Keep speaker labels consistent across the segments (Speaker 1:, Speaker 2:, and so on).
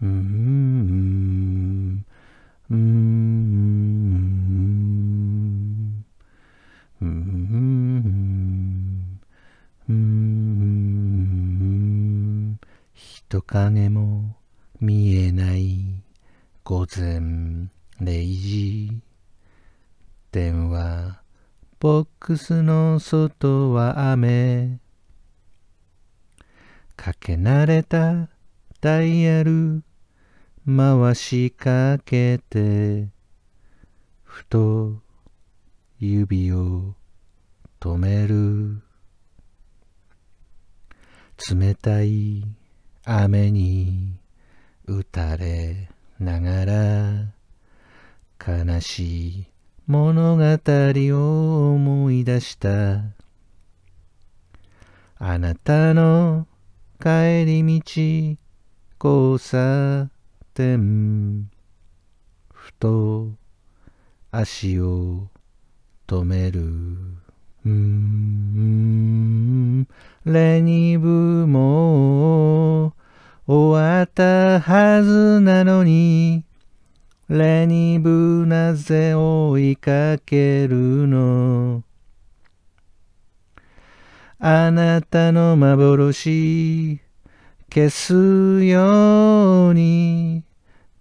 Speaker 1: うん、うん、うん、うん、うん、うん。人影も見えない午前0時電話ボックスの外は雨かけなれたダイヤル回しかけてふと指を止める冷たい雨に打たれながら悲しい物語を思い出したあなたの帰り道交差点ふと足を止めるうんレニブも終わったはずなのにレニブなぜ追いかけるのあなたの幻消すように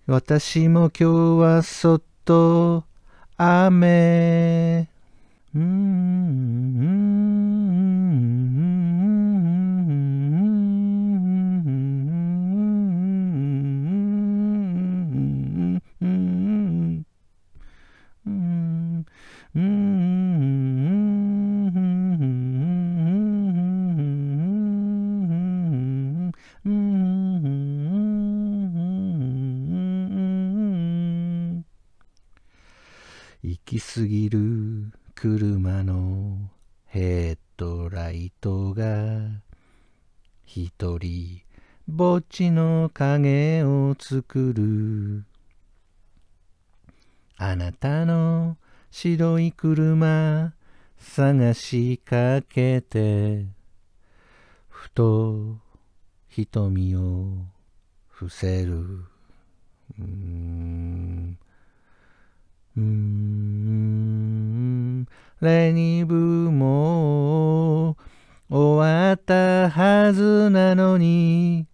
Speaker 1: 私も今日はそっと雨。うんうんうん行き過ぎる車のヘッドライトが一人墓地の影を作るあなたの白い車探しかけてふと瞳を伏せるうんレニブも終わったはずなのに、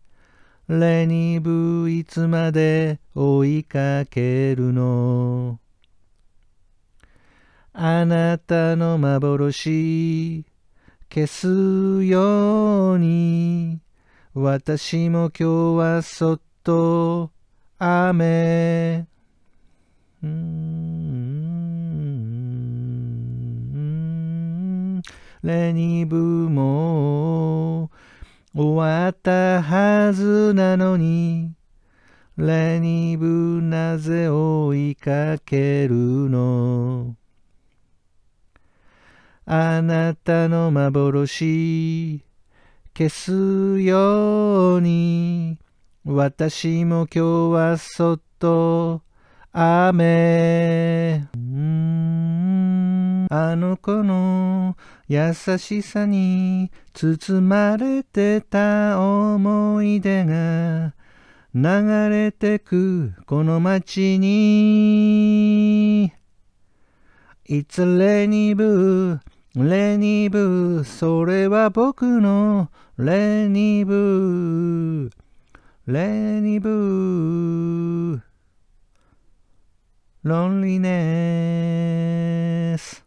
Speaker 1: レニブいつまで追いかけるのあなたの幻消すように私も今日はそっと雨んレニブも終わったはずなのにレニブなぜ追いかけるのあなたの幻消すように私も今日はそっと雨あの子の優しさに包まれてた思い出が流れてくこの街にいつレニブレニブそれは僕のレニブレニブ loneliness